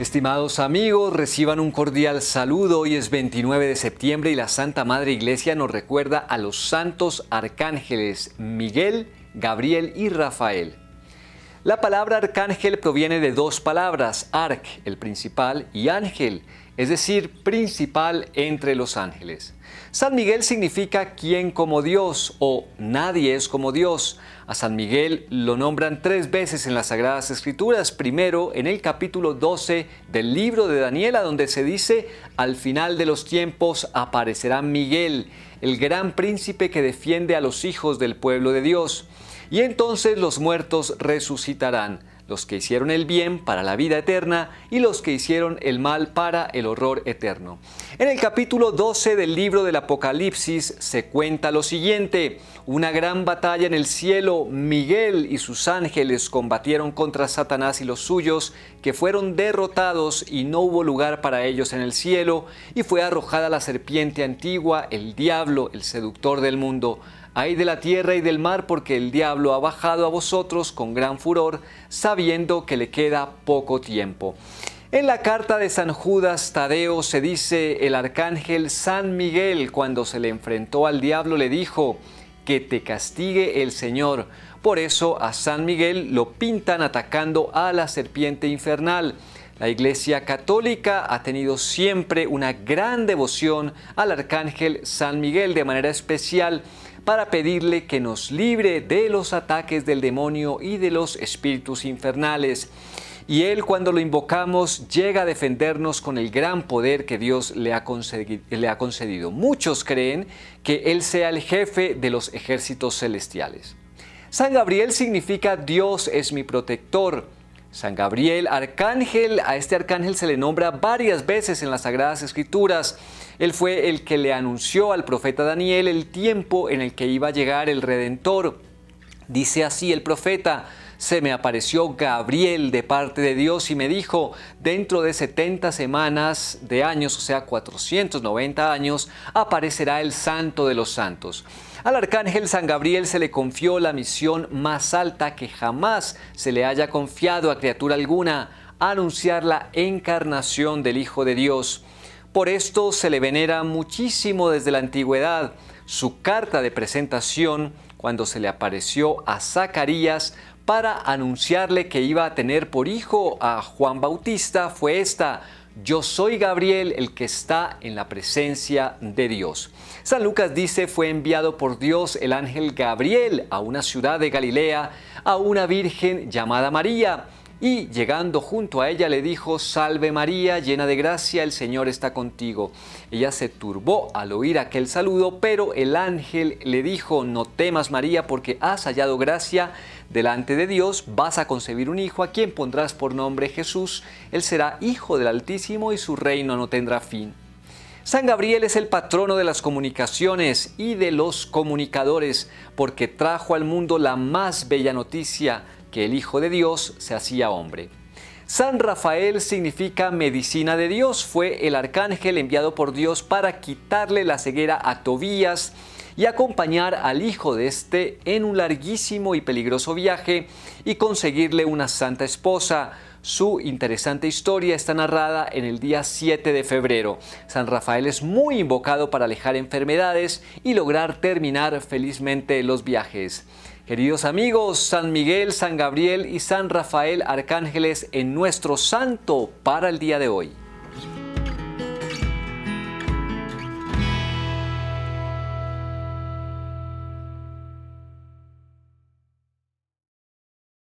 Estimados amigos, reciban un cordial saludo. Hoy es 29 de septiembre y la Santa Madre Iglesia nos recuerda a los santos arcángeles Miguel, Gabriel y Rafael. La palabra arcángel proviene de dos palabras, arc, el principal, y ángel, es decir, principal entre los ángeles. San Miguel significa quien como Dios o nadie es como Dios. A San Miguel lo nombran tres veces en las Sagradas Escrituras, primero en el capítulo 12 del libro de Daniela, donde se dice, al final de los tiempos aparecerá Miguel, el gran príncipe que defiende a los hijos del pueblo de Dios y entonces los muertos resucitarán, los que hicieron el bien para la vida eterna y los que hicieron el mal para el horror eterno. En el capítulo 12 del libro del Apocalipsis se cuenta lo siguiente, una gran batalla en el cielo, Miguel y sus ángeles combatieron contra Satanás y los suyos, que fueron derrotados y no hubo lugar para ellos en el cielo, y fue arrojada la serpiente antigua, el diablo, el seductor del mundo Ay de la tierra y del mar, porque el diablo ha bajado a vosotros con gran furor, sabiendo que le queda poco tiempo. En la carta de San Judas Tadeo se dice, el arcángel San Miguel cuando se le enfrentó al diablo le dijo, que te castigue el Señor. Por eso a San Miguel lo pintan atacando a la serpiente infernal. La Iglesia Católica ha tenido siempre una gran devoción al Arcángel San Miguel, de manera especial para pedirle que nos libre de los ataques del demonio y de los espíritus infernales. Y Él cuando lo invocamos llega a defendernos con el gran poder que Dios le ha, concedido. Muchos creen que Él sea el jefe de los ejércitos celestiales. San Gabriel significa Dios es mi protector. San Gabriel, arcángel, a este arcángel se le nombra varias veces en las Sagradas Escrituras. Él fue el que le anunció al profeta Daniel el tiempo en el que iba a llegar el Redentor. Dice así el profeta, se me apareció Gabriel de parte de Dios y me dijo, dentro de 70 semanas de años, o sea, 490 años, aparecerá el Santo de los Santos. Al arcángel San Gabriel se le confió la misión más alta que jamás se le haya confiado a criatura alguna, anunciar la encarnación del Hijo de Dios. Por esto se le venera muchísimo desde la antigüedad. Su carta de presentación, cuando se le apareció a Zacarías, para anunciarle que iba a tener por hijo a Juan Bautista fue esta, yo soy Gabriel, el que está en la presencia de Dios. San Lucas dice, fue enviado por Dios el ángel Gabriel a una ciudad de Galilea, a una virgen llamada María y llegando junto a ella le dijo, Salve María, llena de gracia, el Señor está contigo. Ella se turbó al oír aquel saludo, pero el ángel le dijo, No temas María, porque has hallado gracia delante de Dios, vas a concebir un hijo a quien pondrás por nombre Jesús, él será hijo del Altísimo y su reino no tendrá fin. San Gabriel es el patrono de las comunicaciones y de los comunicadores porque trajo al mundo la más bella noticia, que el Hijo de Dios se hacía hombre. San Rafael significa medicina de Dios, fue el arcángel enviado por Dios para quitarle la ceguera a Tobías y acompañar al hijo de este en un larguísimo y peligroso viaje y conseguirle una santa esposa. Su interesante historia está narrada en el día 7 de febrero. San Rafael es muy invocado para alejar enfermedades y lograr terminar felizmente los viajes. Queridos amigos, San Miguel, San Gabriel y San Rafael, arcángeles en nuestro santo para el día de hoy.